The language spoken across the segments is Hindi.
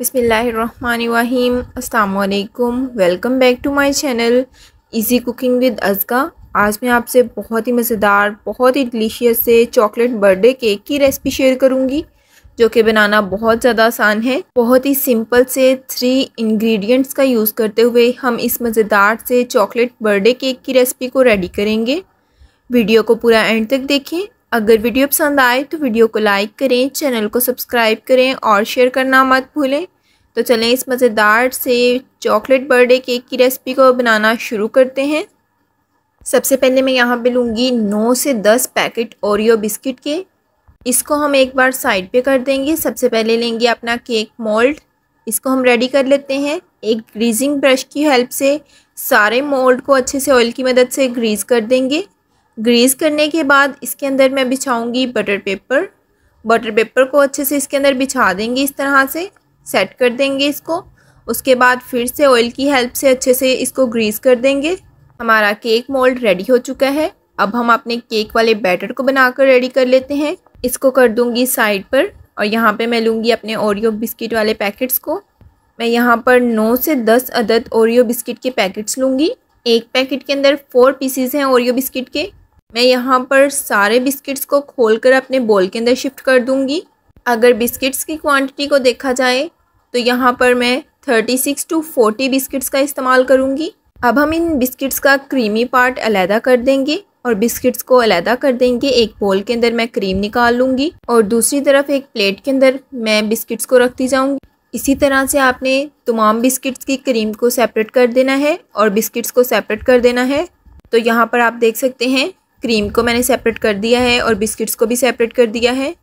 बिसमीम अल्लाम welcome back to my channel easy cooking with अजगा आज मैं आपसे बहुत ही मज़ेदार बहुत ही डिलीशियस से चॉकलेट बर्थडे केक की रेसिपी शेयर करूंगी जो कि बनाना बहुत ज़्यादा आसान है बहुत ही सिंपल से थ्री इंग्रेडिएंट्स का यूज़ करते हुए हम इस मज़ेदार से चॉकलेट बर्थडे केक की रेसिपी को रेडी करेंगे वीडियो को पूरा एंड तक देखें अगर वीडियो पसंद आए तो वीडियो को लाइक करें चैनल को सब्सक्राइब करें और शेयर करना मत भूलें तो चलें इस मज़ेदार से चॉकलेट बर्थडे केक की रेसिपी को बनाना शुरू करते हैं सबसे पहले मैं यहाँ पे लूँगी नौ से दस पैकेट ओरियो बिस्किट के इसको हम एक बार साइड पे कर देंगे सबसे पहले लेंगे अपना केक मोल्ड इसको हम रेडी कर लेते हैं एक ग्रीजिंग ब्रश की हेल्प से सारे मोल्ड को अच्छे से ऑयल की मदद से ग्रीज कर देंगे ग्रीस करने के बाद इसके अंदर मैं बिछाऊंगी बटर पेपर बटर पेपर को अच्छे से इसके अंदर बिछा देंगे इस तरह से सेट कर देंगे इसको उसके बाद फिर से ऑयल की हेल्प से अच्छे से इसको ग्रीस कर देंगे हमारा केक मोल्ड रेडी हो चुका है अब हम अपने केक वाले बैटर को बनाकर रेडी कर लेते हैं इसको कर दूंगी साइड पर और यहाँ पे मैं लूँगी अपने ओरियो बिस्किट वाले पैकेट्स को मैं यहाँ पर नौ से दस अदद ओरियो बिस्किट के पैकेट्स लूँगी एक पैकेट के अंदर फोर पीसीज हैं ओरियो बिस्किट के मैं यहाँ पर सारे बिस्किट्स को खोलकर अपने बोल के अंदर शिफ्ट कर दूँगी अगर बिस्किट्स की क्वांटिटी को देखा जाए तो यहाँ पर मैं 36 टू फोर्टी बिस्किट्स का इस्तेमाल करूँगी अब हम इन बिस्किट्स का क्रीमी पार्ट अलहदा कर देंगे और बिस्किट्स को अलहदा कर देंगे एक बोल के अंदर मैं क्रीम निकाल लूँगी और दूसरी तरफ एक प्लेट के अंदर मैं बिस्किट्स को रखती जाऊँगी इसी तरह से आपने तमाम बिस्किट्स की क्रीम को सेपरेट कर देना है और बिस्किट्स को सेपरेट कर देना है तो यहाँ पर आप देख सकते हैं क्रीम को मैंने सेपरेट कर दिया है और बिस्किट्स को भी सेपरेट कर दिया है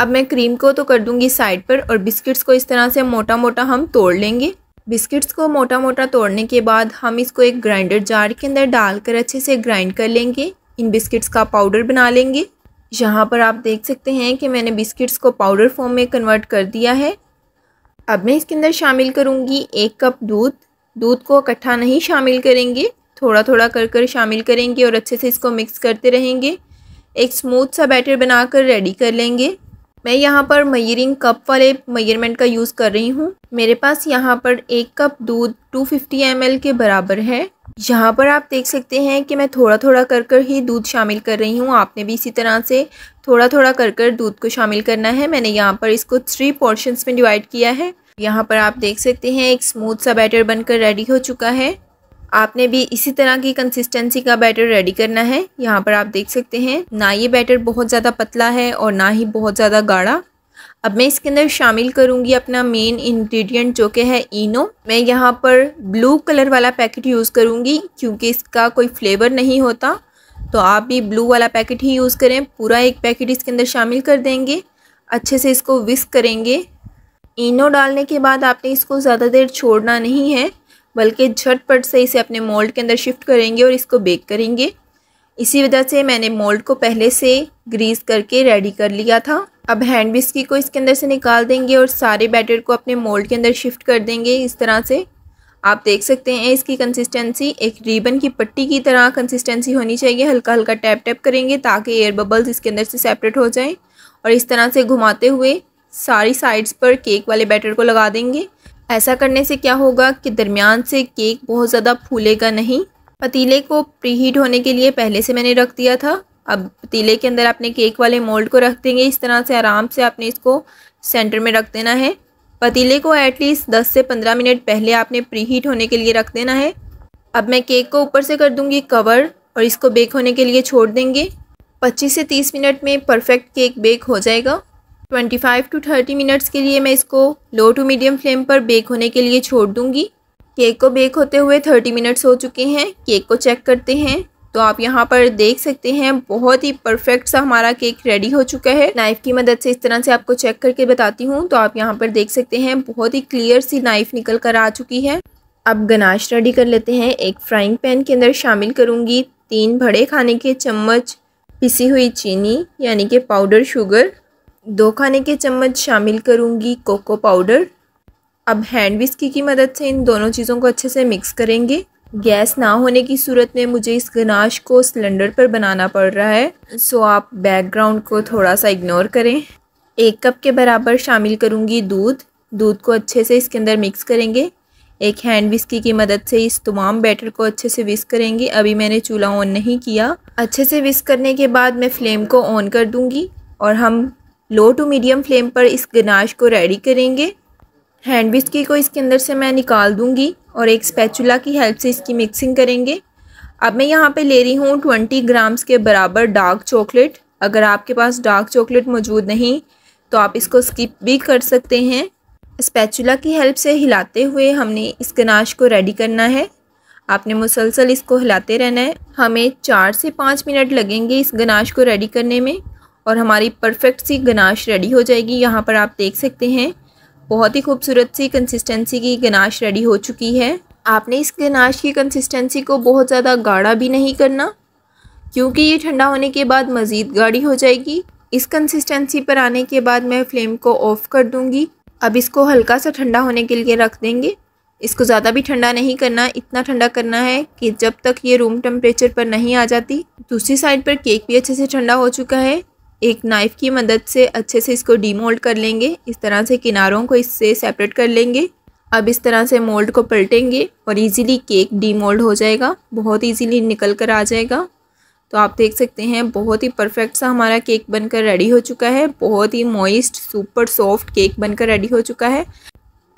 अब मैं क्रीम को तो कर दूंगी साइड पर और बिस्किट्स को इस तरह से मोटा मोटा हम तोड़ लेंगे बिस्किट्स को मोटा मोटा तोड़ने के बाद हम इसको एक ग्राइंडर जार के अंदर डालकर अच्छे से ग्राइंड कर लेंगे इन बिस्किट्स का पाउडर बना लेंगे यहाँ पर आप देख सकते हैं कि मैंने बिस्किट्स को पाउडर फॉर्म में कन्वर्ट कर दिया है अब मैं इसके अंदर शामिल करूँगी एक कप दूध दूध को इकट्ठा नहीं शामिल करेंगे थोड़ा थोड़ा कर कर शामिल करेंगे और अच्छे से इसको मिक्स करते रहेंगे एक स्मूथ सा बैटर बनाकर रेडी कर लेंगे मैं यहाँ पर मयरिंग कप वाले मयरमेंट का यूज़ कर रही हूँ मेरे पास यहाँ पर एक कप दूध 250 फिफ्टी के बराबर है यहाँ पर आप देख सकते हैं कि मैं थोड़ा थोड़ा कर कर ही दूध शामिल कर रही हूँ आपने भी इसी तरह से थोड़ा थोड़ा कर कर दूध को शामिल करना है मैंने यहाँ पर इसको थ्री पोर्शंस में डिवाइड किया है यहाँ पर आप देख सकते हैं एक स्मूथ सा बैटर बनकर रेडी हो चुका है आपने भी इसी तरह की कंसिस्टेंसी का बैटर रेडी करना है यहाँ पर आप देख सकते हैं ना ये बैटर बहुत ज़्यादा पतला है और ना ही बहुत ज़्यादा गाढ़ा अब मैं इसके अंदर शामिल करूँगी अपना मेन इंग्रेडिएंट जो कि है इनो मैं यहाँ पर ब्लू कलर वाला पैकेट यूज़ करूँगी क्योंकि इसका कोई फ्लेवर नहीं होता तो आप भी ब्लू वाला पैकेट ही यूज़ करें पूरा एक पैकेट इसके अंदर शामिल कर देंगे अच्छे से इसको विस्क करेंगे इनो डालने के बाद आपने इसको ज़्यादा देर छोड़ना नहीं है बल्कि झटपट से इसे अपने मोल्ड के अंदर शिफ्ट करेंगे और इसको बेक करेंगे इसी वजह से मैंने मोल्ड को पहले से ग्रीस करके रेडी कर लिया था अब हैंड बिस्की को इसके अंदर से निकाल देंगे और सारे बैटर को अपने मोल्ड के अंदर शिफ्ट कर देंगे इस तरह से आप देख सकते हैं इसकी कंसिस्टेंसी एक रिबन की पट्टी की तरह कंसिस्टेंसी होनी चाहिए हल्का हल्का टैप टैप करेंगे ताकि एयर बबल्स इसके अंदर से सेपरेट हो जाएं और इस तरह से घुमाते हुए सारी साइड्स पर केक वाले बैटर को लगा देंगे ऐसा करने से क्या होगा कि दरमियान से केक बहुत ज़्यादा फूलेगा नहीं पतीले को प्री हीट होने के लिए पहले से मैंने रख दिया था अब पतीले के अंदर आपने केक वाले मोल्ड को रख देंगे इस तरह से आराम से आपने इसको सेंटर में रख देना है पतीले को एटलीस्ट 10 से 15 मिनट पहले आपने प्री हीट होने के लिए रख देना है अब मैं केक को ऊपर से कर दूंगी कवर और इसको बेक होने के लिए छोड़ देंगे 25 से 30 मिनट में परफेक्ट केक बेक हो जाएगा 25 टू 30 मिनट्स के लिए मैं इसको लो टू मीडियम फ्लेम पर बेक होने के लिए छोड़ दूंगी केक को बेक होते हुए 30 मिनट्स हो चुके हैं केक को चेक करते हैं तो आप यहाँ पर देख सकते हैं बहुत ही परफेक्ट सा हमारा केक रेडी हो चुका है नाइफ़ की मदद से इस तरह से आपको चेक करके बताती हूँ तो आप यहाँ पर देख सकते हैं बहुत ही क्लियर सी नाइफ़ निकल कर आ चुकी है अब गनाश रेडी कर लेते हैं एक फ्राइंग पैन के अंदर शामिल करूँगी तीन बड़े खाने के चम्मच पिसी हुई चीनी यानी कि पाउडर शुगर दो खाने के चम्मच शामिल करूँगी कोको पाउडर अब हैंड विस्की की मदद से इन दोनों चीज़ों को अच्छे से मिक्स करेंगे गैस ना होने की सूरत में मुझे इस गनाश को सिलेंडर पर बनाना पड़ रहा है सो आप बैकग्राउंड को थोड़ा सा इग्नोर करें एक कप के बराबर शामिल करूँगी दूध दूध को अच्छे से इसके अंदर मिक्स करेंगे एक हैंड विस्की की मदद से इस तमाम बैटर को अच्छे से विस्क करेंगे अभी मैंने चूल्हा ऑन नहीं किया अच्छे से विस्क करने के बाद मैं फ्लेम को ऑन कर दूँगी और हम लो टू मीडियम फ्लेम पर इस गनाश को रेडी करेंगे हैंड बिस्की को इसके अंदर से मैं निकाल दूंगी और एक स्पैचुला की हेल्प से इसकी मिक्सिंग करेंगे अब मैं यहाँ पे ले रही हूँ ट्वेंटी ग्राम्स के बराबर डार्क चॉकलेट अगर आपके पास डार्क चॉकलेट मौजूद नहीं तो आप इसको स्किप भी कर सकते हैं स्पैचुला की हेल्प से हिलाते हुए हमने इस गनाश को रेडी करना है आपने मुसलसल इसको हिलाते रहना है हमें चार से पाँच मिनट लगेंगे इस गनाश को रेडी करने में और हमारी परफेक्ट सी गनाश रेडी हो जाएगी यहाँ पर आप देख सकते हैं बहुत ही खूबसूरत सी कंसिस्टेंसी की गनाश रेडी हो चुकी है आपने इस गनाश की कंसिस्टेंसी को बहुत ज़्यादा गाढ़ा भी नहीं करना क्योंकि ये ठंडा होने के बाद मज़ीद गाढ़ी हो जाएगी इस कंसिस्टेंसी पर आने के बाद मैं फ्लेम को ऑफ़ कर दूँगी अब इसको हल्का सा ठंडा होने के लिए रख देंगे इसको ज़्यादा भी ठंडा नहीं करना इतना ठंडा करना है कि जब तक ये रूम टेम्परेचर पर नहीं आ जाती दूसरी साइड पर केक भी अच्छे से ठंडा हो चुका है एक नाइफ़ की मदद से अच्छे से इसको डीमोल्ड कर लेंगे इस तरह से किनारों को इससे सेपरेट कर लेंगे अब इस तरह से मोल्ड को पलटेंगे और इजीली केक डीमोल्ड हो जाएगा बहुत इजीली निकल कर आ जाएगा तो आप देख सकते हैं बहुत ही परफेक्ट सा हमारा केक बनकर रेडी हो चुका है बहुत ही मॉइस्ट सुपर सॉफ्ट केक बनकर रेडी हो चुका है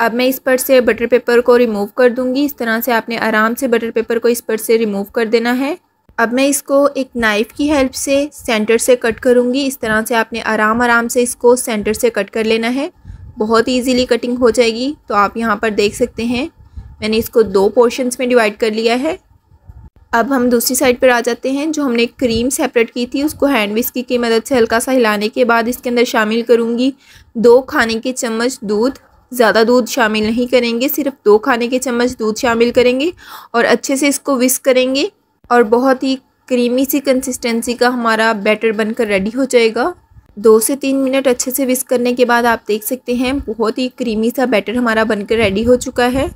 अब मैं इस पर से बटर पेपर को रिमूव कर दूंगी इस तरह से आपने आराम से बटर पेपर को इस पर से रिमूव कर देना है अब मैं इसको एक नाइफ़ की हेल्प से सेंटर से कट करूँगी इस तरह से आपने आराम आराम से इसको सेंटर से कट कर लेना है बहुत इजीली कटिंग हो जाएगी तो आप यहाँ पर देख सकते हैं मैंने इसको दो पोर्शंस में डिवाइड कर लिया है अब हम दूसरी साइड पर आ जाते हैं जो हमने क्रीम सेपरेट की थी उसको हैंड विस्की की मदद से हल्का सा हिलाने के बाद इसके अंदर शामिल करूँगी दो खाने के चम्मच दूध ज़्यादा दूध शामिल नहीं करेंगे सिर्फ दो खाने के चम्मच दूध शामिल करेंगे और अच्छे से इसको विस्क करेंगे और बहुत ही क्रीमी सी कंसिस्टेंसी का हमारा बैटर बनकर रेडी हो जाएगा दो से तीन मिनट अच्छे से विस्क करने के बाद आप देख सकते हैं बहुत ही क्रीमी सा बैटर हमारा बनकर रेडी हो चुका है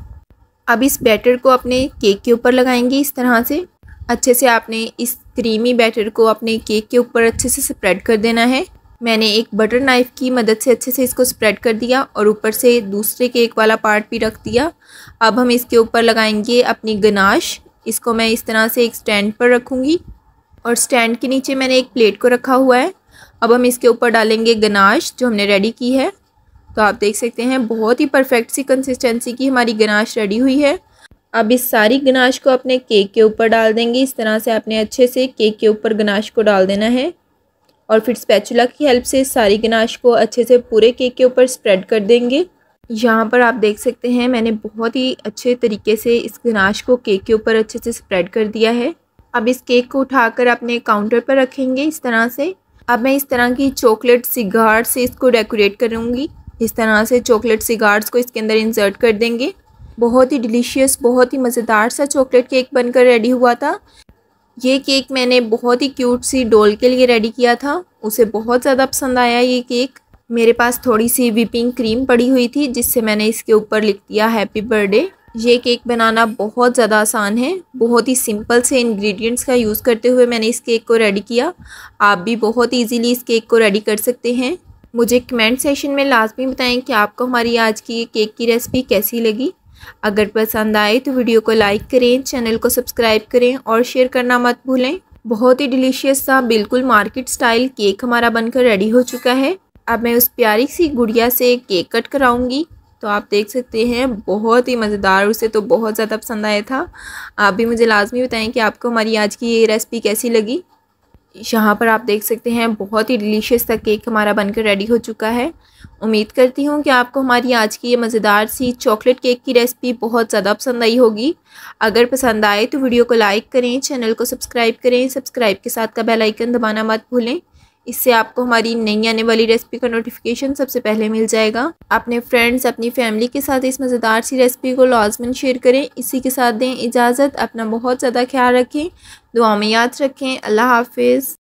अब इस बैटर को अपने केक के ऊपर लगाएंगे इस तरह से अच्छे से आपने इस क्रीमी बैटर को अपने केक के ऊपर अच्छे से स्प्रेड कर देना है मैंने एक बटर नाइफ़ की मदद से अच्छे से इसको स्प्रेड कर दिया और ऊपर से दूसरे केक वाला पार्ट भी रख दिया अब हम इसके ऊपर लगाएंगे अपनी गनाश इसको मैं इस तरह से एक स्टैंड पर रखूँगी और स्टैंड के नीचे मैंने एक प्लेट को रखा हुआ है अब हम इसके ऊपर डालेंगे गनाश जो हमने रेडी की है तो आप देख सकते हैं बहुत ही परफेक्ट सी कंसिस्टेंसी की हमारी गनाश रेडी हुई है अब इस सारी गनाश को अपने केक के ऊपर डाल देंगे इस तरह से आपने अच्छे से केक के ऊपर गनाश को डाल देना है और फिर स्पैचुला की हेल्प से सारी गनाश को अच्छे से पूरे केक के ऊपर स्प्रेड कर देंगे यहाँ पर आप देख सकते हैं मैंने बहुत ही अच्छे तरीके से इस गनाश को केक के ऊपर अच्छे से स्प्रेड कर दिया है अब इस केक को उठाकर अपने काउंटर पर रखेंगे इस तरह से अब मैं इस तरह की चॉकलेट सिगार से इसको डेकोरेट करूँगी इस तरह से चॉकलेट सिगार्स को इसके अंदर इंसर्ट कर देंगे बहुत ही डिलीशियस बहुत ही मज़ेदार सा चॉकलेट केक बनकर रेडी हुआ था ये केक मैंने बहुत ही क्यूट सी डोल के लिए रेडी किया था उसे बहुत ज़्यादा पसंद आया ये केक मेरे पास थोड़ी सी विपिंग क्रीम पड़ी हुई थी जिससे मैंने इसके ऊपर लिख दिया हैप्पी बर्थडे ये केक बनाना बहुत ज़्यादा आसान है बहुत ही सिंपल से इंग्रेडिएंट्स का यूज़ करते हुए मैंने इस केक को रेडी किया आप भी बहुत इजीली इस केक को रेडी कर सकते हैं मुझे कमेंट सेशन में लाजमी बताएं कि आपको हमारी आज की ये केक की रेसिपी कैसी लगी अगर पसंद आए तो वीडियो को लाइक करें चैनल को सब्सक्राइब करें और शेयर करना मत भूलें बहुत ही डिलीशियस सा बिल्कुल मार्केट स्टाइल केक हमारा बनकर रेडी हो चुका है अब मैं उस प्यारी सी गुड़िया से केक कट कराऊंगी तो आप देख सकते हैं बहुत ही मज़ेदार उसे तो बहुत ज़्यादा पसंद आया था आप भी मुझे लाजमी बताएं कि आपको हमारी आज की ये रेसिपी कैसी लगी यहाँ पर आप देख सकते हैं बहुत ही डिलीशियस सा केक हमारा बनकर रेडी हो चुका है उम्मीद करती हूँ कि आपको हमारी आज की ये मज़ेदार सी चॉकलेट केक की रेसिपी बहुत ज़्यादा पसंद आई होगी अगर पसंद आए तो वीडियो को लाइक करें चैनल को सब्सक्राइब करें सब्सक्राइब के साथ का बेल आइकन दबाना मत भूलें इससे आपको हमारी नई आने वाली रेसिपी का नोटिफिकेशन सबसे पहले मिल जाएगा अपने फ्रेंड्स अपनी फैमिली के साथ इस मज़ेदार सी रेसिपी को लाजमन शेयर करें इसी के साथ दें इजाज़त अपना बहुत ज़्यादा ख्याल रखें दुआ में याद रखें अल्लाह हाफिज़